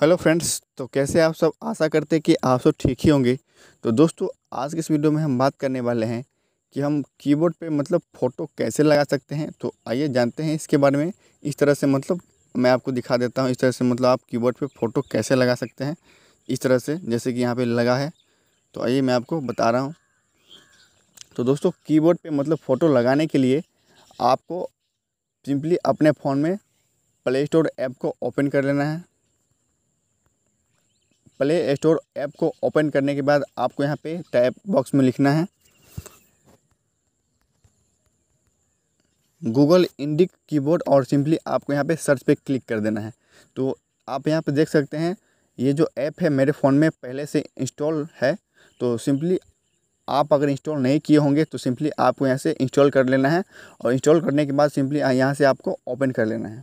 hello friends तो कैसे आप सब आशा करते हैं कि आप सब ठीक ही होंगे तो दोस्तों आज के इस वीडियो में हम बात करने वाले हैं कि हम कीबोर्ड पे मतलब फ़ोटो कैसे लगा सकते हैं तो आइए जानते हैं इसके बारे में इस तरह से मतलब मैं आपको दिखा देता हूँ इस तरह से मतलब आप कीबोर्ड पे फ़ोटो कैसे लगा सकते हैं इस तरह से जैसे कि यहाँ पर लगा है तो आइए मैं आपको बता रहा हूँ तो दोस्तों कीबोर्ड बोर्ड मतलब फ़ोटो लगाने के लिए आपको सिंपली अपने फ़ोन में प्ले स्टोर ऐप को ओपन कर लेना है प्ले स्टोर ऐप को ओपन करने के बाद आपको यहाँ पे टैप बॉक्स में लिखना है गूगल इंडिक कीबोर्ड और सिंपली आपको यहाँ पे सर्च पे क्लिक कर देना है तो आप यहाँ पे देख सकते हैं ये जो ऐप है मेरे फ़ोन में पहले से इंस्टॉल है तो सिंपली आप अगर इंस्टॉल नहीं किए होंगे तो सिंपली आपको यहाँ से इंस्टॉल कर लेना है और इंस्टॉल करने के बाद सिंपली यहाँ से आपको ओपन कर लेना है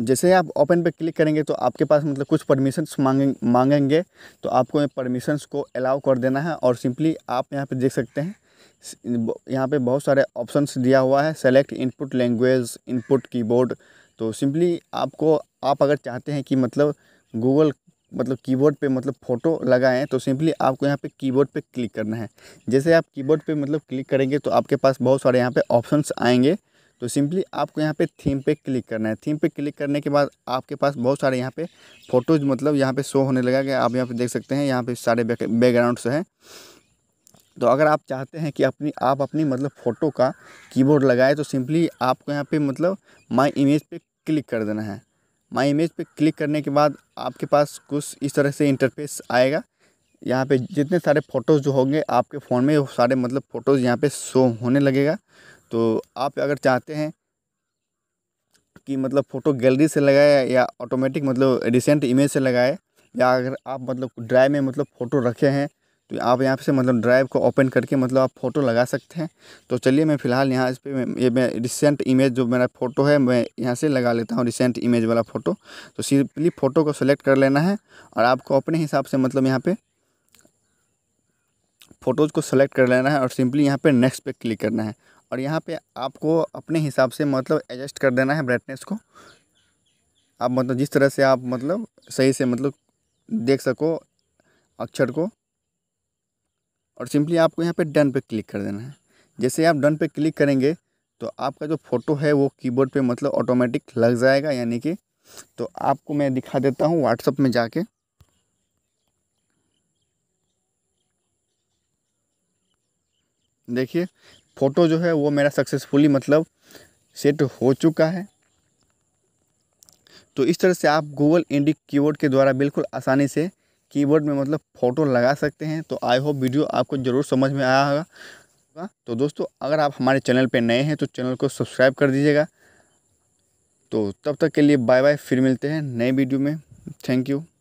जैसे आप ओपन पे क्लिक करेंगे तो आपके पास मतलब कुछ परमिशंस मांगें मांगेंगे तो आपको परमिशंस को अलाउ कर देना है और सिंपली आप यहाँ पे देख सकते हैं यहाँ पे बहुत सारे ऑप्शंस दिया हुआ है select input language input keyboard तो सिंपली आपको आप अगर चाहते हैं कि मतलब गूगल मतलब कीबोर्ड पे मतलब फ़ोटो लगाएं तो सिंपली आपको यहाँ पे कीबोर्ड पे क्लिक करना है जैसे आप कीबोर्ड पे मतलब क्लिक करेंगे तो आपके पास बहुत सारे यहाँ पे ऑप्शंस आएंगे तो सिंपली आपको यहाँ पे थीम पे क्लिक करना है थीम पे क्लिक करने के बाद आपके पास बहुत सारे यहाँ पे फ़ोटोज़ मतलब यहाँ पे शो होने लगा कि आप यहाँ पे देख सकते हैं यहाँ पे सारे बैकग्राउंड्स हैं तो अगर आप चाहते हैं कि अपनी आप अपनी मतलब फ़ोटो का कीबोर्ड लगाए तो सिंपली आपको यहाँ पे मतलब माई इमेज पे क्लिक कर देना है माई इमेज पर क्लिक करने के बाद आपके पास कुछ इस तरह से इंटरफेस आएगा यहाँ पे जितने सारे फ़ोटोज़ जो होंगे आपके फ़ोन में वो सारे मतलब फ़ोटोज़ यहाँ पे शो होने लगेगा तो आप अगर चाहते हैं कि मतलब फ़ोटो गैलरी से लगाए या ऑटोमेटिक मतलब रिसेंट इमेज से लगाए या अगर आप मतलब ड्राइव में मतलब फ़ोटो रखे हैं तो आप यहाँ से मतलब ड्राइव को ओपन करके मतलब आप फ़ोटो लगा सकते हैं तो चलिए मैं फ़िलहाल यहाँ इस पर ये मैं रिसेंट इमेज जो मेरा फ़ोटो है मैं यहाँ से लगा लेता हूँ रिसेंट इमेज वाला फ़ोटो तो सिंपली फ़ोटो को सेलेक्ट कर लेना है और आपको अपने हिसाब से मतलब यहाँ पे फ़ोटोज़ को सेलेक्ट कर लेना है और सिंपली यहाँ पे नेक्स्ट पे क्लिक करना है और यहाँ पे आपको अपने हिसाब से मतलब एडजस्ट कर देना है ब्राइटनेस को आप मतलब जिस तरह से आप मतलब सही से मतलब देख सको अक्षर को और सिंपली आपको यहाँ पे डन पे क्लिक कर देना है जैसे आप डन पे क्लिक करेंगे तो आपका जो फ़ोटो है वो कीबोर्ड पे मतलब ऑटोमेटिक लग जाएगा यानी कि तो आपको मैं दिखा देता हूँ व्हाट्सअप में जाके देखिए फ़ोटो जो है वो मेरा सक्सेसफुली मतलब सेट हो चुका है तो इस तरह से आप गूगल इंडिक कीबोर्ड के द्वारा बिल्कुल आसानी से कीबोर्ड में मतलब फ़ोटो लगा सकते हैं तो आई होप वीडियो आपको ज़रूर समझ में आया होगा तो दोस्तों अगर आप हमारे चैनल पर नए हैं तो चैनल को सब्सक्राइब कर दीजिएगा तो तब तक के लिए बाय बाय फिर मिलते हैं नए वीडियो में थैंक यू